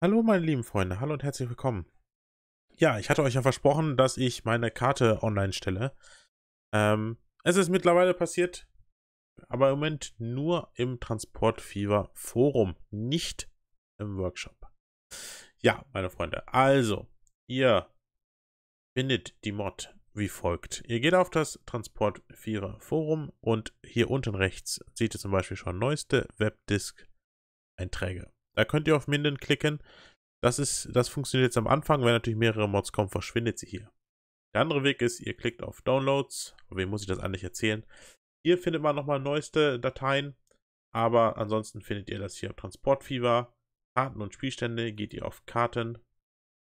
Hallo meine lieben Freunde, hallo und herzlich willkommen. Ja, ich hatte euch ja versprochen, dass ich meine Karte online stelle. Ähm, es ist mittlerweile passiert, aber im Moment nur im Transportfieber Forum, nicht im Workshop. Ja, meine Freunde, also, ihr findet die Mod wie folgt. Ihr geht auf das Transport 4 Forum und hier unten rechts seht ihr zum Beispiel schon neueste Webdisk Einträge. Da könnt ihr auf Minden klicken. Das, ist, das funktioniert jetzt am Anfang. Wenn natürlich mehrere Mods kommen, verschwindet sie hier. Der andere Weg ist, ihr klickt auf Downloads. Wem muss ich das eigentlich erzählen? Hier findet man nochmal neueste Dateien. Aber ansonsten findet ihr das hier auf Transportfieber. Karten und Spielstände geht ihr auf Karten.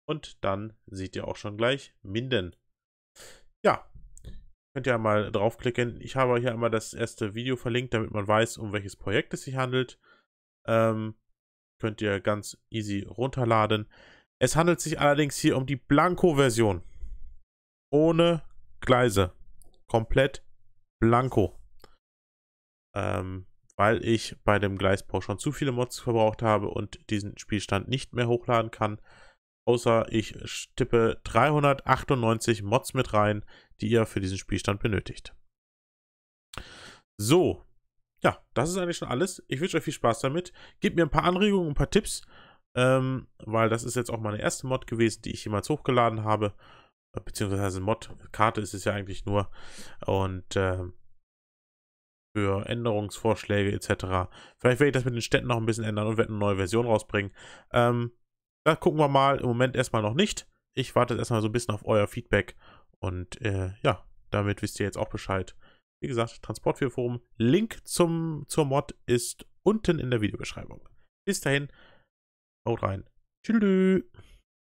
Und dann seht ihr auch schon gleich Minden. Ja, könnt ihr einmal draufklicken. Ich habe hier einmal das erste Video verlinkt, damit man weiß, um welches Projekt es sich handelt. Ähm, könnt ihr ganz easy runterladen. Es handelt sich allerdings hier um die Blanco-Version. Ohne Gleise. Komplett Blanco. Ähm, weil ich bei dem Gleisbau schon zu viele Mods verbraucht habe und diesen Spielstand nicht mehr hochladen kann. Außer ich tippe 398 Mods mit rein, die ihr für diesen Spielstand benötigt. So, ja, das ist eigentlich schon alles. Ich wünsche euch viel Spaß damit. Gebt mir ein paar Anregungen, ein paar Tipps, ähm, weil das ist jetzt auch meine erste Mod gewesen, die ich jemals hochgeladen habe. Beziehungsweise Mod-Karte ist es ja eigentlich nur. Und äh, für Änderungsvorschläge etc. Vielleicht werde ich das mit den Städten noch ein bisschen ändern und werde eine neue Version rausbringen. Ähm, da gucken wir mal. Im Moment erstmal noch nicht. Ich warte erstmal so ein bisschen auf euer Feedback. Und äh, ja, damit wisst ihr jetzt auch Bescheid. Wie gesagt, Forum. Link zum, zur Mod ist unten in der Videobeschreibung. Bis dahin, haut rein. Tschüss.